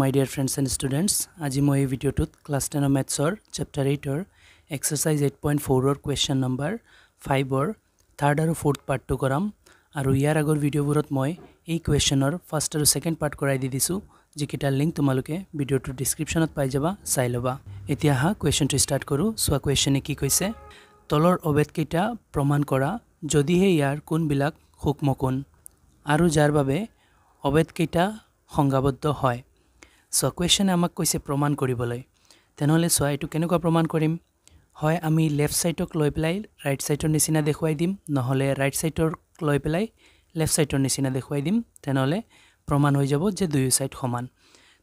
my dear friends and students আজি মই এই ভিডিঅ'টোত ক্লাছ টেনৰ মেথছৰ চেপ্টাৰ এইটৰ এক্সাৰচাইজ এইট পইণ্ট ফ'ৰৰ কুৱেশ্যন নম্বৰ ফাইভৰ থাৰ্ড আৰু ফ'ৰ্থ পাৰ্টটো কৰাম আৰু ইয়াৰ আগৰ ভিডিঅ'বোৰত মই এই কুৱেশ্যনৰ ফাৰ্ষ্ট আৰু ছেকেণ্ড পাৰ্ট কৰাই দি দিছোঁ যিকেইটা লিংক তোমালোকে ভিডিঅ'টোৰ ডিছক্ৰিপশ্যনত পাই যাবা চাই ল'বা এতিয়া আহা কুৱেশ্যনটো ষ্টাৰ্ট কৰোঁ চোৱা কুৱেশ্যনে কি কৈছে তলৰ অবেদকেইটা প্ৰমাণ কৰা যদিহে ইয়াৰ কোনবিলাক সূক্ষ্ম কোন আৰু যাৰ বাবে অবেদকেইটা সংজ্ঞাবদ্ধ হয় চোৱা কুৱেশ্যনে আমাক কৈছে প্ৰমাণ কৰিবলৈ তেনেহ'লে চোৱা এইটো কেনেকুৱা প্ৰমাণ কৰিম হয় আমি লেফ্ট ছাইডক লৈ পেলাই ৰাইট ছাইডৰ নিচিনা দেখুৱাই দিম নহ'লে ৰাইট ছাইডক লৈ পেলাই লেফ্ট ছাইডৰ নিচিনা দেখুৱাই দিম তেনেহ'লে প্ৰমাণ হৈ যাব যে দুয়ো ছাইড সমান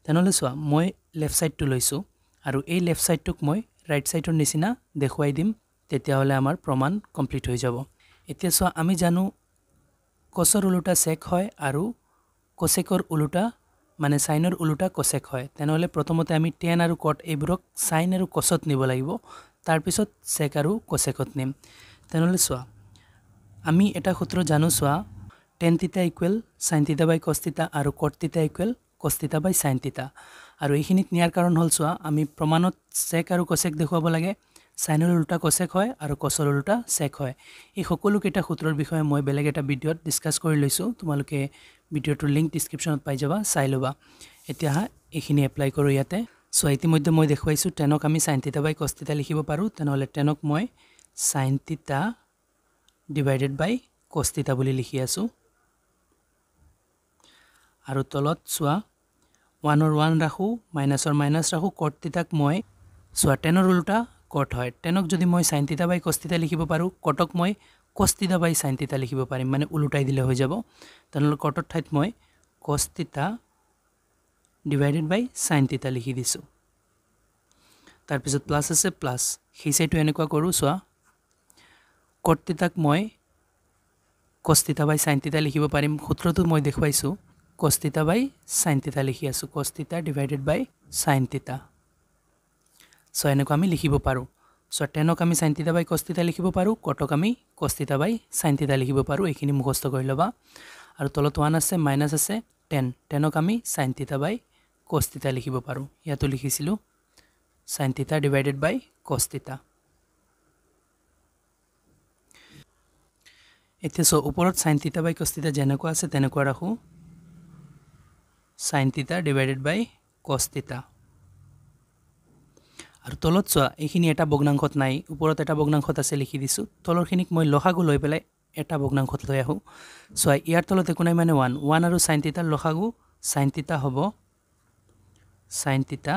তেনেহ'লে চোৱা মই লেফ্ট ছাইডটো লৈছোঁ আৰু এই লেফ্ট ছাইডটোক মই ৰাইট ছাইডৰ নিচিনা দেখুৱাই দিম তেতিয়াহ'লে আমাৰ প্ৰমাণ কমপ্লিট হৈ যাব এতিয়া চোৱা আমি জানো কচৰ ওলোটা চেক হয় আৰু কচেকৰ ওলোটা মানে চাইনৰ ওলোটা কচেক হয় তেনেহ'লে প্ৰথমতে আমি টেন আৰু কট এইবোৰক চাইন আৰু কচত নিব লাগিব তাৰপিছত চেক আৰু কচেকত নিম তেনেহ'লে চোৱা আমি এটা সূত্ৰ জানো চোৱা টেন তিতা ইকুৱেল চাইন তিতা বাই কচ তিতা আৰু কট তিতা ইকুৱেল কচ তিতা বাই চাইন তিতা আৰু এইখিনিত নিয়াৰ কাৰণ হ'ল চোৱা আমি প্ৰমাণত চেক আৰু কচেক দেখুৱাব লাগে চাইনৰ ওলোটা কচেক হয় আৰু কচৰ ওলোটা চেক হয় এই সকলোকেইটা সূত্ৰৰ বিষয়ে মই বেলেগ এটা ভিডিঅ'ত ডিছকাছ কৰি লৈছোঁ তোমালোকে ভিডিঅ'টোৰ লিংক ডিছক্ৰিপশ্যনত পাই যাবা চাই ল'বা এতিয়া এইখিনি এপ্লাই কৰোঁ ইয়াতে চ' ইতিমধ্যে মই দেখুৱাইছোঁ টেনক আমি চাইন তিতা বাই কস্তিতা লিখিব পাৰোঁ তেনেহ'লে টেনক মই চাইন তিতা ডিভাইডেড বাই কস্তিতা বুলি লিখি আছোঁ আৰু তলত চোৱা ওৱানৰ ওৱান ৰাখোঁ মাইনাছৰ মাইনাছ ৰাখোঁ তিতাক মই চোৱা টেনৰ ওলোটা কট হয় তেনক যদি মই চাইন্তিতা বাই কস্তিতা লিখিব পাৰোঁ কটক মই কস্তিতা বাই চাইন্তিতা লিখিব পাৰিম মানে ওলোটাই দিলে হৈ যাব তেনেহ'লে কটৰ ঠাইত মই কস্তিতা ডিভাইডেড বাই চাইন্তিতা লিখি দিছোঁ তাৰপিছত প্লাছ আছে প্লাছ সেই চাইটো এনেকুৱা কৰোঁ চোৱা কৰ্তিতাক মই কস্তিতা বাই চাইন্তিতা লিখিব পাৰিম সূত্ৰটো মই দেখুৱাইছোঁ কস্তিতা বাই চাইন্তিতা লিখি আছোঁ কস্তিতা ডিভাইডেড বাই চাইন্তিতা চ' এনেকুৱা আমি লিখিব পাৰোঁ চ' টেনক আমি চাইণ্টিতা বাই কস্তিতা লিখিব পাৰোঁ কটক আমি কস্তিতা বাই চাইণ্টিতা লিখিব পাৰোঁ এইখিনি মুখস্থ কৰি ল'বা আৰু তলত ওৱান আছে মাইনাছ আছে টেন টেনক আমি চাইণ্টিতা বাই কস্তিতা লিখিব পাৰোঁ ইয়াতো লিখিছিলোঁ চাইণ্টিতা ডিভাইডেড বাই কস্তিতা এতিয়া চ' ওপৰত চাইণ্টিতা বাই কস্তিতা যেনেকুৱা আছে তেনেকুৱা ৰাখোঁ চাইণ্টিতা ডিভাইডেড বাই কস্তিতা আৰু তলত চোৱা এইখিনি এটা বগ্নাংশত নাই ওপৰত এটা ভগ্নাংশত আছে লিখি দিছোঁ তলৰখিনিক মই লখাগু লৈ পেলাই এটা বগ্নাংশত লৈ আহোঁ চোৱা ইয়াৰ তলত একো নাই মানে ওৱান ওৱান আৰু চাইন তিতাৰ লখাগু চাইন তিতা হ'ব চাইন তিতা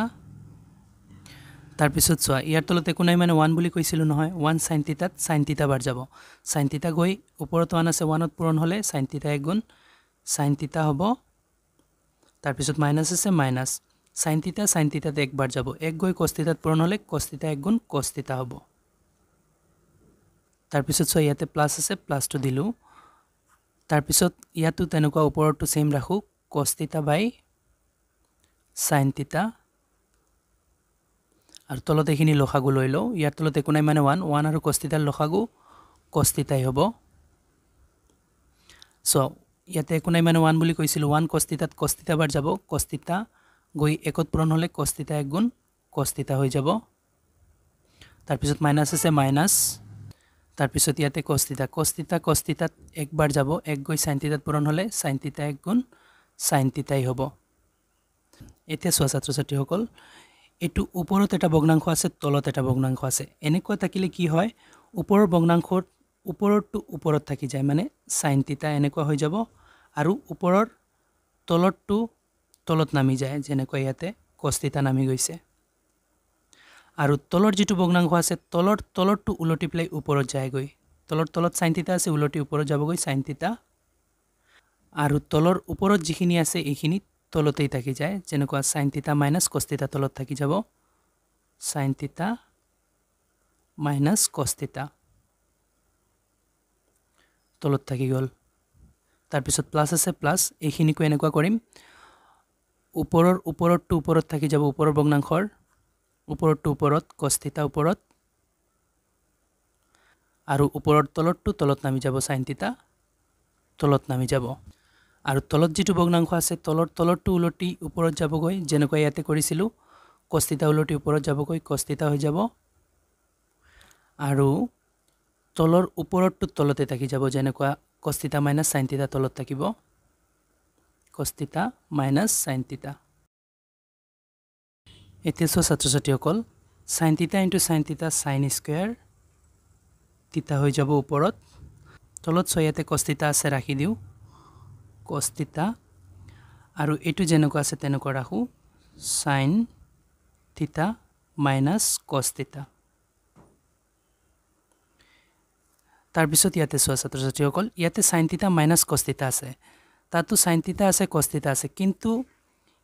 তাৰপিছত চোৱা ইয়াৰ তলত একো নাই মানে ওৱান বুলি কৈছিলোঁ নহয় ওৱান চাইন তিতাত চাইন তিতা বাৰ যাব চাইন তিতা গৈ ওপৰত ওৱান আছে ওৱানত পূৰণ হ'লে চাইন তিতা এক গুণ চাইন তিতা হ'ব তাৰপিছত মাইনাছ আছে মাইনাছ চাইন তিতা চাইন তিতাত একবাৰ যাব এক গৈ কষ্টিতাত পূৰণ হ'লে কষ্টিতা এক গুণ কষ্টিতা হ'ব তাৰপিছত চোৱা ইয়াতে প্লাছ আছে প্লাছটো দিলোঁ তাৰপিছত ইয়াতো তেনেকুৱা ওপৰতটো ছেইম ৰাখোঁ কষ্টিতা বাই চাইন তিতা আৰু তলত এইখিনি লখাগু লৈ লওঁ ইয়াৰ তলত একো নাই মানে ওৱান ওৱান আৰু কষ্টিতাৰ লখাগু কষ্টিতাই হ'ব চ' ইয়াতে একো নাই মানে ওৱান বুলি কৈছিলোঁ ওৱান কষ্টিতাত কষ্টিতাবাৰ যাব কষ্টিতা গৈ একত পূৰণ হ'লে কচ তিতা এক গুণ কচ তিতা হৈ যাব তাৰপিছত মাইনাছ আছে মাইনাছ তাৰপিছত ইয়াতে কচ তিতা কচ তিতা কচ তিতাত একবাৰ যাব এক গৈ চাইন তিতাত পূৰণ হ'লে চাইন তিতা এক গুণ চাইন তিতাই হ'ব এতিয়া চোৱা ছাত্ৰ ছাত্ৰীসকল এইটো ওপৰত এটা ভগ্নাংশ আছে তলত এটা ভগ্নাংশ আছে এনেকুৱা থাকিলে কি হয় ওপৰৰ ভগ্নাংশত ওপৰৰটো ওপৰত থাকি যায় মানে চাইন তিতা এনেকুৱা হৈ যাব আৰু ওপৰৰ তলৰটো তলত নামি যায় যেনেকৈ ইয়াতে কস্তিতা নামি গৈছে আৰু তলৰ যিটো বগ্নাংশ আছে তলৰ তলৰটো উলটি পেলাই ওপৰত যায়গৈ তলৰ তলত চাইন তিতা আছে ওলটি ওপৰত যাবগৈ চাইন তিতা আৰু তলৰ ওপৰত যিখিনি আছে এইখিনি তলতেই থাকি যায় যেনেকুৱা চাইন তিতা মাইনাছ কস্তিতা তলত থাকি যাব চাইন তিতা মাইনাছ কস্তিতা তলত থাকি গ'ল তাৰপিছত প্লাছ আছে প্লাছ এইখিনিকো এনেকুৱা কৰিম ওপৰৰ ওপৰতটো ওপৰত থাকি যাব ওপৰৰ ভগ্নাংশৰ ওপৰতটো ওপৰত কষ্টিতা ওপৰত আৰু ওপৰৰ তলতটো তলত নামি যাব চাইন তিতা তলত নামি যাব আৰু তলত যিটো ভগ্নাংশ আছে তলৰ তলতটো ওলটি ওপৰত যাবগৈ যেনেকুৱা ইয়াতে কৰিছিলোঁ কষ্টিতা ওলটি ওপৰত যাবগৈ কষ্টিতা হৈ যাব আৰু তলৰ ওপৰতটো তলতে থাকি যাব যেনেকুৱা কষ্টিতা মাইনাছ চাইনটিতা তলত থাকিব কষ্ট থিতা মাইনাছ চাইন থিতা এতিয়া চোৱা ছাত্ৰ ছাত্ৰীসকল sine theta into sine theta sine square theta হৈ যাব ওপৰত তলত ছয় ইয়াতে কষ্টিতা আছে ৰাখি দিওঁ কষ্টিতা আৰু এইটো যেনেকুৱা আছে তেনেকুৱা ৰাখোঁ চাইন থিতা মাইনাছ কষ্টিতা তাৰপিছত ইয়াতে চোৱা ছাত্ৰ ছাত্ৰীসকল ইয়াতে চাইন থিতা মাইনাছ কষ্টিতা আছে তাতো চাইন তিতা আছে তিতা আছে কিন্তু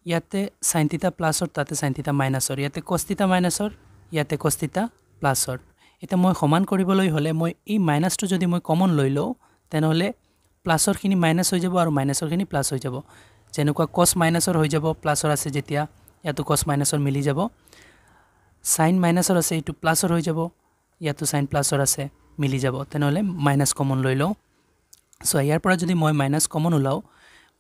ইয়াতে চাইন তিতা প্লাছৰ তাতে চাইন তিতা মাইনাছৰ ইয়াতে তিতা মাইনাছৰ ইয়াতে তিতা প্লাছৰ এতিয়া মই সমান কৰিবলৈ হ'লে মই এই মাইনাছটো যদি মই কমন লৈ লওঁ তেনেহ'লে প্লাছৰখিনি মাইনাছ হৈ যাব আৰু মাইনাছৰখিনি প্লাছ হৈ যাব যেনেকুৱা কছ মাইনাছৰ হৈ যাব প্লাছৰ আছে যেতিয়া ইয়াতো কছ মাইনাছৰ মিলি যাব চাইন মাইনাছৰ আছে এইটো প্লাছৰ হৈ যাব ইয়াতো চাইন প্লাছৰ আছে মিলি যাব তেনেহ'লে মাইনাছ কমন লৈ লওঁ চ' ইয়াৰ পৰা যদি মই মাইনাছ কমন ওলাওঁ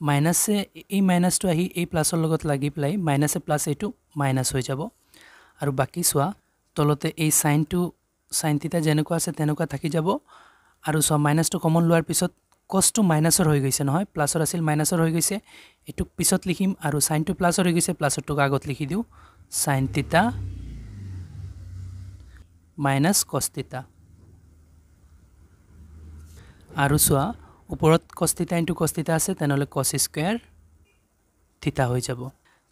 মাইনাছে এই মাইনাছটো আহি এই প্লাছৰ লগত লাগি পেলাই মাইনাছে প্লাছ এইটো মাইনাছ হৈ যাব আৰু বাকী চোৱা তলতে এই চাইনটো চাইন তিতা যেনেকুৱা আছে তেনেকুৱা থাকি যাব আৰু চোৱা মাইনাছটো কমন লোৱাৰ পিছত কষ্টটো মাইনাছৰ হৈ গৈছে নহয় প্লাছৰ আছিল মাইনাছৰ হৈ গৈছে এইটোক পিছত লিখিম আৰু চাইনটো প্লাছৰ হৈ গৈছে প্লাছৰটোক আগত লিখি দিওঁ চাইন তিতা মাইনাছ কষ্টিতা আৰু চোৱা ওপৰত কষ্টিতা ইনটু কষ্টিতা আছে তেনেহ'লে কচ স্কুৱেৰ থিতা হৈ যাব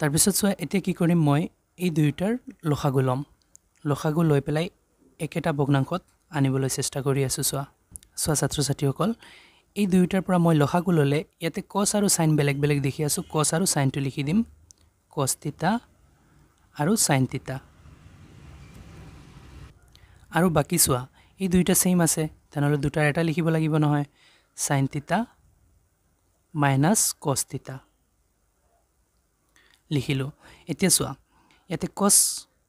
তাৰপিছত চোৱা এতিয়া কি কৰিম মই এই দুয়োটাৰ লখাগু ল'ম লখাগু লৈ পেলাই একেটা ভগ্নাংশত আনিবলৈ চেষ্টা কৰি আছোঁ চোৱা চোৱা ছাত্ৰ ছাত্ৰীসকল এই দুয়োটাৰ পৰা মই লখাগু ল'লে ইয়াতে কচ আৰু চাইন বেলেগ বেলেগ দেখি আছোঁ কচ আৰু চাইনটো লিখি দিম কষ্টিতা আৰু চাইন তিতা আৰু বাকী চোৱা এই দুয়োটা ছেইম আছে তেনেহ'লে দুটাৰ এটা লিখিব লাগিব নহয় sin theta minus cos theta লিখিলোঁ এতিয়া চোৱা ইয়াতে কচ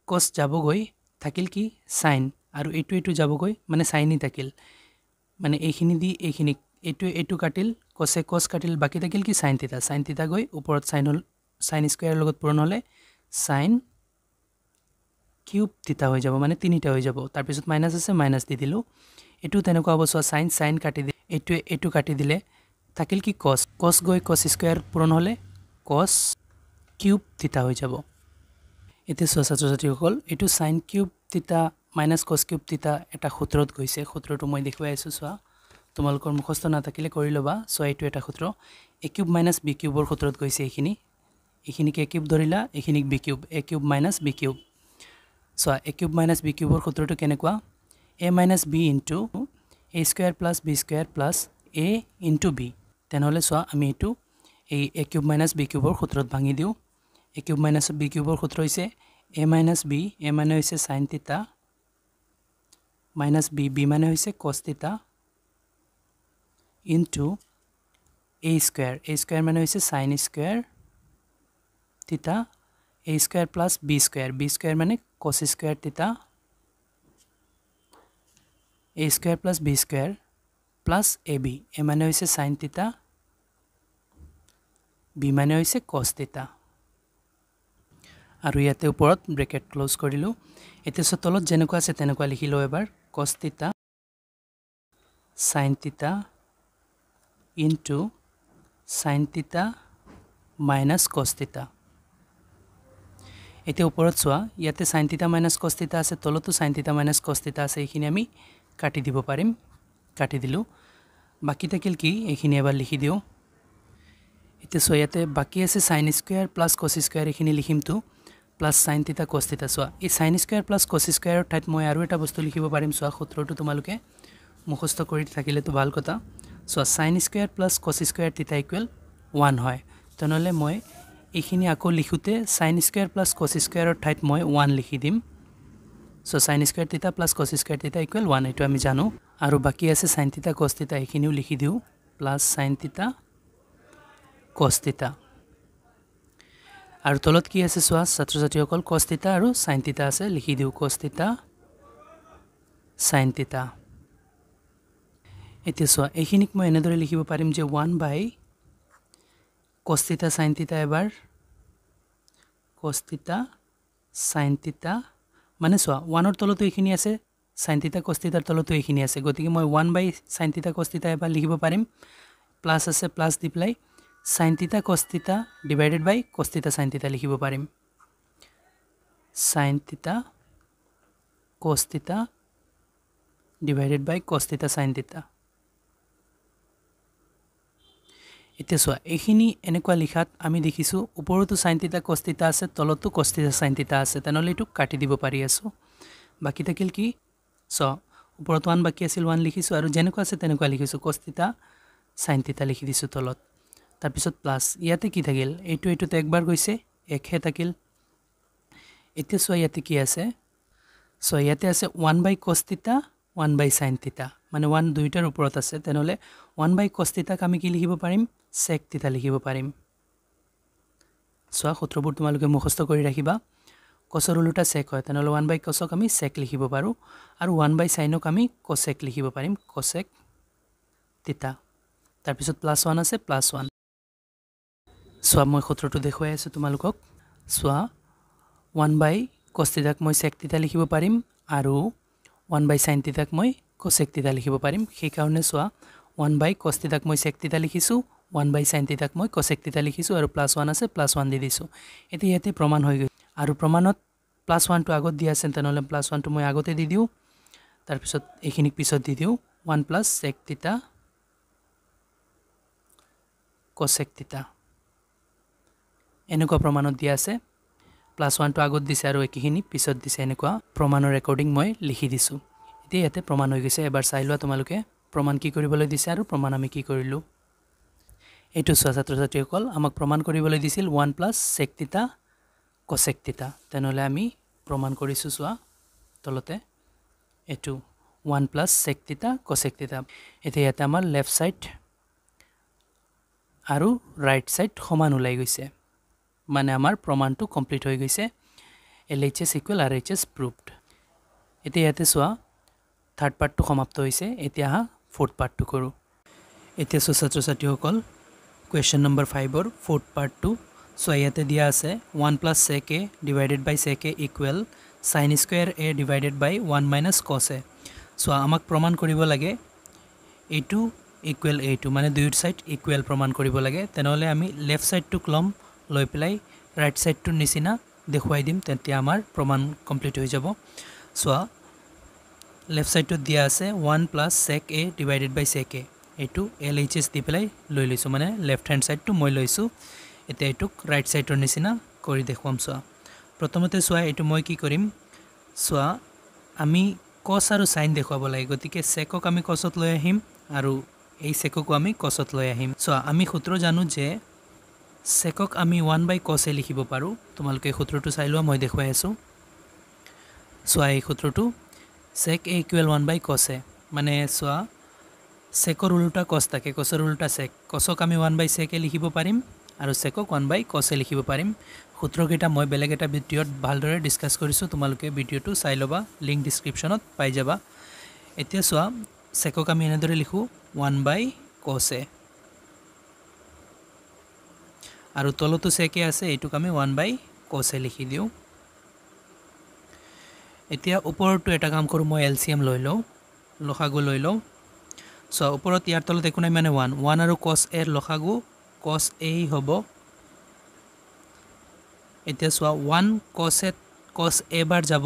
কচ যাবগৈ থাকিল কি চাইন আৰু এইটো এইটো যাবগৈ মানে চাইনেই থাকিল মানে এইখিনি দি এইখিনিক এইটো এইটো কাটিল কচে কচ কাটিল বাকী থাকিল কি চাইন তিতা চাইন তিতা গৈ ওপৰত চাইন হ'ল চাইন স্কুৱেৰ লগত পূৰণ হ'লে চাইন কিউব তিতা হৈ যাব মানে তিনিটা হৈ যাব তাৰপিছত মাইনাছ আছে মাইনাছ দি দিলোঁ এইটো তেনেকুৱা হ'ব চোৱা চাইন চাইন কাটি দিলে এইটোৱে এইটো কাটি দিলে থাকিল কি কচ কচ গৈ কচ স্কুৱেৰ পূৰণ হ'লে কচ কিউব তিতা হৈ যাব এতিয়া চোৱা ছাত্ৰ ছাত্ৰীসকল এইটো sine cube theta minus cos cube theta এটা সূত্ৰত গৈছে সূত্ৰটো মই দেখুৱাই আছোঁ চোৱা তোমালোকৰ মুখস্থ নাথাকিলে কৰি ল'বা চোৱা এইটো এটা সূত্ৰ এ কিউব মাইনাছ বি কিউবৰ সূত্ৰত গৈছে এইখিনি এইখিনিক এ কিউব ধৰিলা এইখিনিক B cube A cube minus B cube চোৱা এ কিউব মাইনাছ বি কিউবৰ সূত্ৰটো কেনেকুৱা A minus B into A square plus B square plus A into B তেনেহ'লে চোৱা আমি এইটো এই এ কিউব মাইনাছ বি কিউবৰ সূত্ৰত ভাঙি দিওঁ এ কিউব মাইনাছ বি কিউবৰ সূত্ৰ হৈছে এ মাইনাছ বি এ মানে হৈছে চাইন তিতা মাইনাছ বি বি মানে হৈছে cos theta into A square A square মানে হৈছে sine square theta A square plus B square B square মানে cos square theta A square plus B square plus A B A मानी sine तीता वि मानी कस तीता और इते ऊपर ब्रेकेट क्लोज करल तलब जनेक लिखी लबार कस theta sine theta into sine theta minus cos theta इतना ऊपर चुना इतने सैन तीता माइनास कस तीता आलतो सैन तीता माइनास कस तीता आम কাটি দিব পাৰিম কাটি দিলোঁ বাকী থাকিল কি এইখিনি এবাৰ লিখি দিওঁ এতিয়া চোৱা ইয়াতে বাকী আছে sine square plus cos square এইখিনি লিখিমতো প্লাছ চাইন তিতা কচ তিতা চোৱা এই চাইন স্কুৱেৰ প্লাছ কছ স্কুৱেৰৰ ঠাইত মই আৰু এটা বস্তু লিখিব পাৰিম চোৱা সূত্ৰটো তোমালোকে মুখস্থ কৰি থাকিলেতো ভাল কথা চোৱা sine square plus cos square theta equal one হয় তেনেহ'লে মই এইখিনি আকৌ লিখোঁতে চাইন স্কুৱেৰ প্লাছ কছ স্কুৱেৰৰ ঠাইত মই ওৱান লিখি দিম সো সাইন স্কুয়ার তিতা প্লাস কস স্কুয়ার তিতা ইকুয়াল ওয়ান এইটু আমি জানো আর বাকি আছে সাইন তিতা কস তিতা এখিও লিখি দিও প্লাস সাইন তিতা কস তিতা আর তলত কি আছে চা ছাত্র ছাত্রী অল কস তিতা আর সাইন তিতা আছে লিখি দিও কস তিতা সাইন তিতা এতিয়া চা এইখিনিক মই এনেদরে লিখিব পাৰিম যে ওয়ান বাই কস তিতা সাইন তিতা এবাৰ কস তিতা তিতা মানে চোৱা ওৱানৰ তলতো এইখিনি আছে চাইন তিতা কষ্টিতাৰ তলতো এইখিনি আছে গতিকে মই ওৱান বাই চাইন তিতা কষ্টিতা এবাৰ লিখিব পাৰিম প্লাছ আছে প্লাছ দি পেলাই চাইন তিতা কষ্টিতা ডিভাইডেড বাই কষ্টিতা চাইন তিতা লিখিব পাৰিম চাইন তিতা কষ্টিতা ডিভাইডেড বাই কষ্টিতা চাইন তিতা এতিয়া চোৱা এইখিনি এনেকুৱা লিখাত আমি দেখিছোঁ ওপৰতো চাইন তিতা তিতা আছে তলতো কষ্টিতা চাইন তিতা আছে তেনেহ'লে এইটো কাটি দিব পাৰি আছোঁ বাকী থাকিল কি চ ওপৰত ওৱান বাকী আছিল ওৱান লিখিছোঁ আৰু যেনেকুৱা আছে তেনেকুৱা লিখিছোঁ তিতা চাইন তিতা লিখি দিছোঁ তলত তাৰপিছত প্লাছ ইয়াতে কি থাকিল এইটো এইটোতে একবাৰ গৈছে একহে থাকিল এতিয়া চোৱা ইয়াতে কি আছে চ ইয়াতে আছে ওৱান বাই তিতা ওৱান বাই চাইন তিতা মানে ওৱান দুয়োটাৰ ওপৰত আছে তেনেহ'লে ওৱান বাই কষ্টিতাক আমি কি লিখিব পাৰিম চেক তিতা লিখিব পাৰিম চোৱা সূত্ৰবোৰ তোমালোকে মুখস্থ কৰি ৰাখিবা কচৰ ওলোটা চেক হয় তেনেহ'লে ওৱান বাই কচক আমি চেক লিখিব পাৰোঁ আৰু ওৱান বাই চাইনক আমি কচেক লিখিব পাৰিম কচেক তিতা তাৰপিছত প্লাছ ওৱান আছে প্লাছ ওৱান চোৱা মই সূত্ৰটো দেখুৱাই আছোঁ তোমালোকক চোৱা ওৱান বাই কষ্টিতাক মই চেক তিতা লিখিব পাৰিম আৰু ওৱান বাই চাইন তিতাক মই কচেকটিতা লিখিব পাৰিম সেইকাৰণে চোৱা ওৱান বাই কচটিতাক মই চেকটিতা লিখিছোঁ ওৱান বাই চাইনটিতাক মই কচেকটিতা লিখিছোঁ আৰু প্লাছ ওৱান আছে প্লাছ ওৱান দি দিছোঁ এতিয়া ইয়াতে প্ৰমাণ হৈ গৈ আৰু প্ৰমাণত প্লাছ ওৱানটো আগত দিয়া আছে তেনেহ'লে প্লাছ ওৱানটো মই আগতে দি দিওঁ তাৰপিছত এইখিনিক পিছত দি দিওঁ ওৱান প্লাছ চেকটিতা কচেকটিতা এনেকুৱা প্ৰমাণত দিয়া আছে প্লাছ ওৱানটো আগত দিছে আৰু একেখিনি পিছত দিছে এনেকুৱা প্ৰমাণৰ ৰেকৰ্ডিং মই লিখি দিছোঁ এতিয়া ইয়াতে প্ৰমাণ হৈ গৈছে এবাৰ চাই লোৱা তোমালোকে প্ৰমাণ কি কৰিবলৈ দিছে আৰু প্ৰমাণ আমি কি কৰিলোঁ এইটো চোৱা ছাত্ৰ ছাত্ৰীসকল আমাক প্ৰমাণ কৰিবলৈ দিছিল ওৱান প্লাছ চেক তিতা কচেক তিতা তেনেহ'লে আমি প্ৰমাণ কৰিছোঁ চোৱা তলতে এইটো ওৱান প্লাছ চেক তিতা কচেক তিতা এতিয়া ইয়াতে আমাৰ লেফ্ট ছাইড আৰু ৰাইট ছাইড সমান ওলাই গৈছে মানে আমাৰ প্ৰমাণটো কমপ্লিট হৈ গৈছে L H S equal R H S proved এতিয়া ইয়াতে চোৱা থাৰ্ড পাৰ্টটো সমাপ্ত হৈছে এতিয়া আহা ফৰ্থ পাৰ্টটো কৰোঁ এতিয়া ছাত্ৰ ছাত্ৰীসকল কুৱেশ্যন নম্বৰ ফাইভৰ ফৰ্থ পাৰ্টটো চোৱা ইয়াতে দিয়া আছে one plus sec A divided by sec A equal sine square A divided by one minus cos A চ' আমাক প্ৰমাণ কৰিব লাগে এইটো ইকুৱেল এইটো মানে দুয়ো ছাইড ইকুৱেল প্ৰমাণ কৰিব লাগে তেনেহ'লে আমি লেফ্ট ছাইডটোক ল'ম লৈ পেলাই ৰাইট ছাইডটোৰ নিচিনা দেখুৱাই দিম তেতিয়া আমাৰ প্ৰমাণ কমপ্লিট হৈ যাব চোৱা লেফট চাইডটোত দিয়া আছে one plus sec A divided by sec A এইটো এল এইচ এছ দি পেলাই লৈ লৈছোঁ মানে লেফট হেণ্ড চাইডটো মই লৈছোঁ এতিয়া এইটোক ৰাইট চাইডৰ নিচিনা কৰি দেখুৱাম চোৱা প্ৰথমতে চোৱা এইটো মই কি কৰিম চোৱা আমি কছ আৰু চাইন দেখুৱাব লাগে গতিকে চেকক আমি কছত লৈ আহিম আৰু এই চেককো আমি কছত লৈ আহিম চোৱা আমি সূত্ৰ জানো যে চেকক আমি ওৱান বাই কছে লিখিব পাৰোঁ তোমালোকে সূত্ৰটো চাই লোৱা মই দেখুৱাই আছোঁ চোৱা এই সূত্ৰটো sec A equal one by কছে মানে চোৱা চেকৰ ওলোটা কছ থাকে কছৰ ওলোটা চেক কছক আমি ওৱান বাই চেকে লিখিব পাৰিম আৰু চেকক ওৱান বাই কছে লিখিব পাৰিম সূত্ৰকেইটা মই বেলেগ এটা ভিডিঅ'ত ভালদৰে ডিছকাছ কৰিছোঁ তোমালোকে ভিডিঅ'টো চাই ল'বা লিংক ডিছক্ৰিপশ্যনত পাই যাবা এতিয়া চোৱা চেকক আমি এনেদৰে লিখোঁ ওৱান বাই কছে আৰু তলতো চেকে আছে এইটোক আমি ওৱান বাই কছে লিখি দিওঁ এতিয়া ওপৰতো এটা কাম কৰোঁ মই এল লৈ লওঁ লখাগু লৈ লওঁ চ' ওপৰত ইয়াৰ তলত একো নাই মানে ওৱান ওৱান আৰু কচ এৰ লখাগু কচ এই হ'ব এতিয়া চোৱা ওৱান কচ এত কচ বাৰ যাব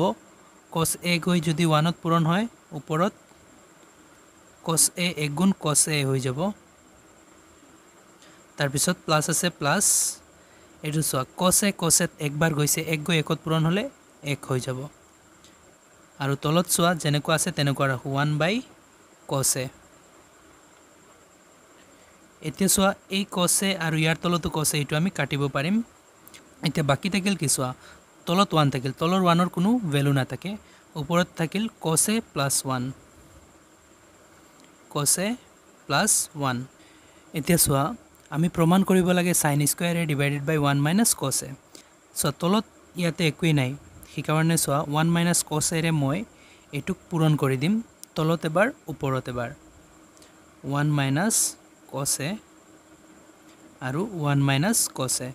কচ এ গৈ যদি ওৱানত পূৰণ হয় ওপৰত কচ এ গুণ কচ এ হৈ যাব তাৰপিছত প্লাছ আছে প্লাছ এইটো চোৱা কচ এ কচ এত একবাৰ গৈছে এক গৈ একত পূৰণ হ'লে এক হৈ যাব আৰু তলত চোৱা যেনেকুৱা আছে তেনেকুৱা ৰাখোঁ ওৱান বাই কছে এতিয়া চোৱা এই কছে আৰু ইয়াৰ তলতো কছে এইটো আমি কাটিব পাৰিম এতিয়া বাকী থাকিল কি চোৱা তলত ওৱান থাকিল তলৰ ওৱানৰ কোনো ভেলু নাথাকে ওপৰত থাকিল কছে প্লাছ ওৱান কছে প্লাছ ওৱান এতিয়া চোৱা আমি প্ৰমাণ কৰিব লাগে চাইন স্কুৱাৰে ডিভাইডেড বাই ওৱান মাইনাছ কছে চোৱা তলত ইয়াতে একোৱেই নাই সেইকাৰণে চোৱা ওৱান মাইনাছ কছেৰে মই এইটোক পূৰণ কৰি দিম তলত এবাৰ ওপৰত এবাৰ ওৱান মাইনাছ কছে আৰু ওৱান মাইনাছ কচে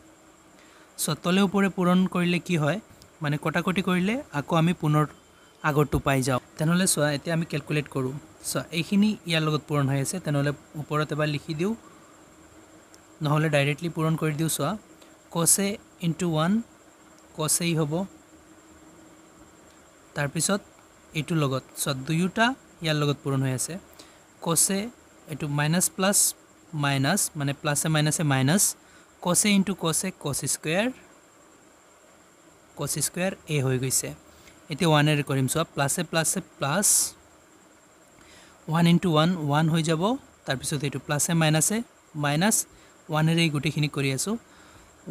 চ' তলে ওপৰে পূৰণ কৰিলে কি হয় মানে কটাকটি কৰিলে আকৌ আমি পুনৰ আগৰটো পাই যাওঁ তেনেহ'লে চোৱা এতিয়া আমি কেলকুলেট কৰোঁ চোৱা এইখিনি ইয়াৰ লগত পূৰণ হৈ আছে তেনেহ'লে ওপৰত এবাৰ লিখি দিওঁ নহ'লে ডাইৰেক্টলি পূৰণ কৰি দিওঁ চোৱা কছে ইণ্টু ওৱান কছেই হ'ব তাৰপিছত এইটোৰ লগত চ' দুয়োটা ইয়াৰ লগত পূৰণ হৈ আছে কচে এইটো মাইনাছ প্লাছ মাইনাছ মানে প্লাছে মাইনাছে মাইনাছ কচে ইনটু কচে কছ স্কুৱেৰ কছ স্কুৱেৰ এ হৈ গৈছে এতিয়া ওৱানেৰে কৰিম চোৱা প্লাছে প্লাছে plus one into one one হৈ যাব তাৰপিছত এইটো প্লাছে মাইনাছে মাইনাছ ওৱানেৰে এই গোটেইখিনি কৰি আছোঁ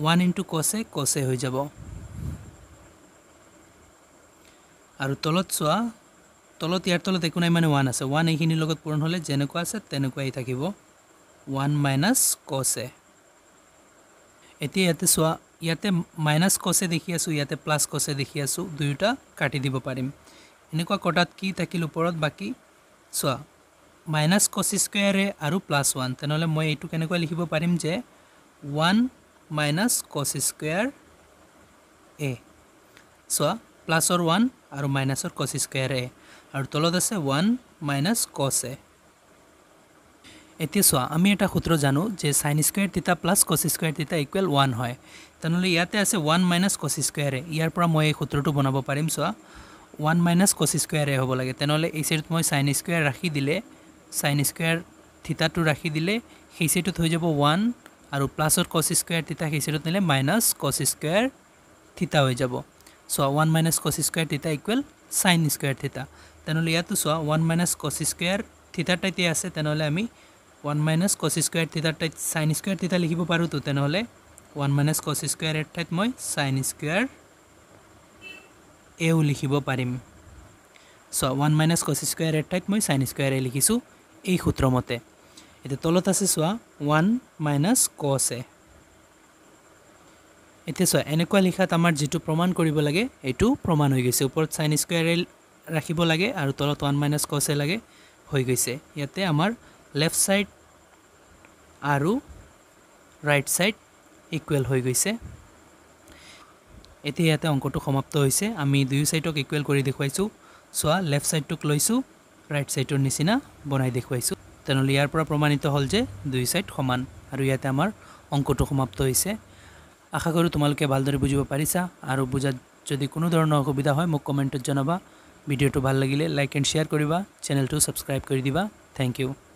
ওৱান ইনটু কছে কছে হৈ যাব আৰু তলত চোৱা তলত ইয়াৰ তলত একো নাই মানে ওৱান আছে ওৱান এইখিনিৰ লগত পূৰণ হ'লে যেনেকুৱা আছে তেনেকুৱাই থাকিব ওৱান মাইনাছ কছে এতিয়া ইয়াতে চোৱা ইয়াতে মাইনাছ কছে দেখি আছোঁ ইয়াতে প্লাছ কছে দেখি আছোঁ দুয়োটা কাটি দিব পাৰিম এনেকুৱা কটাত কি থাকিল ওপৰত বাকী চোৱা মাইনাছ কছ স্কুৱেৰে আৰু প্লাছ ওৱান তেনেহ'লে মই এইটো কেনেকুৱা লিখিব পাৰিম যে one minus cos square A চোৱা প্লাছৰ ওৱান আৰু মাইনাছৰ কছ স্কুৱেৰ এ আৰু তলত আছে ওৱান মাইনাছ কছ এ এতিয়া চোৱা আমি এটা সূত্ৰ জানো যে sine square theta plus cos square theta equal one হয় তেনেহ'লে ইয়াতে আছে one minus cos square A ইয়াৰ পৰা মই এই সূত্ৰটো বনাব পাৰিম চোৱা one minus cos square A হ'ব লাগে তেনেহ'লে এই ছাইডত মই চাইন স্কুৱেৰ ৰাখি দিলে চাইন স্কুৱেৰ থিতাটো ৰাখি দিলে সেই ছাইডত হৈ যাব ওৱান আৰু প্লাছৰ কছ স্কুৱেৰ তিতা সেই ছাইডত নিলে মাইনাছ কছ স্কুৱেৰ থিতা হৈ যাব চোৱা one minus cos square theta equal sine square theta তেনেহ'লে ইয়াতো চোৱা ওৱান মাইনাছ কচ স্কুৱাৰ থিতাৰটাই এতিয়া আছে তেনেহ'লে আমি ওৱান মাইনাছ কচ স্কুৱাৰ থিতাৰটাইত চাইন স্কুৱাৰ থিতা লিখিব পাৰোঁতো তেনেহ'লে ওৱান মাইনাছ কচ স্কুৱাৰ এৰ ঠাইত মই চাইন স্কুৱাৰ এও লিখিব পাৰিম চোৱা ওৱান মাইনাছ কচ স্কুৱাৰ এৰ ঠাইত মই চাইন স্কুৱাৰ এ লিখিছোঁ এই সূত্ৰমতে এতিয়া তলত আছে চোৱা ওৱান মাইনাছ কচ এ এতিয়া চোৱা এনেকুৱা লিখাত আমাৰ যিটো প্ৰমাণ কৰিব লাগে এইটো প্ৰমাণ হৈ গৈছে ওপৰত চাইন স্কুৱেৰ ৰাখিব লাগে আৰু তলত ওৱান মাইনাছ কছে লাগে হৈ গৈছে ইয়াতে আমাৰ লেফ্ট ছাইড আৰু ৰাইট ছাইড ইকুৱেল হৈ গৈছে এতিয়া ইয়াতে অংকটো সমাপ্ত হৈছে আমি দুয়ো ছাইডক ইকুৱেল কৰি দেখুৱাইছোঁ চোৱা লেফ্ট ছাইডটোক লৈছোঁ ৰাইট ছাইডৰ নিচিনা বনাই দেখুৱাইছোঁ তেনেহ'লে ইয়াৰ পৰা প্ৰমাণিত হ'ল যে দুই ছাইড সমান আৰু ইয়াতে আমাৰ অংকটো সমাপ্ত হৈছে আশা কৰোঁ তোমালোকে ভালদৰে বুজিব পাৰিছা আৰু বুজাত যদি কোনো ধৰণৰ অসুবিধা হয় মোক কমেণ্টত জনাবা ভিডিঅ'টো ভাল লাগিলে লাইক এণ্ড শ্বেয়াৰ কৰিবা চেনেলটো ছাবস্ক্ৰাইব কৰি দিবা থেংক ইউ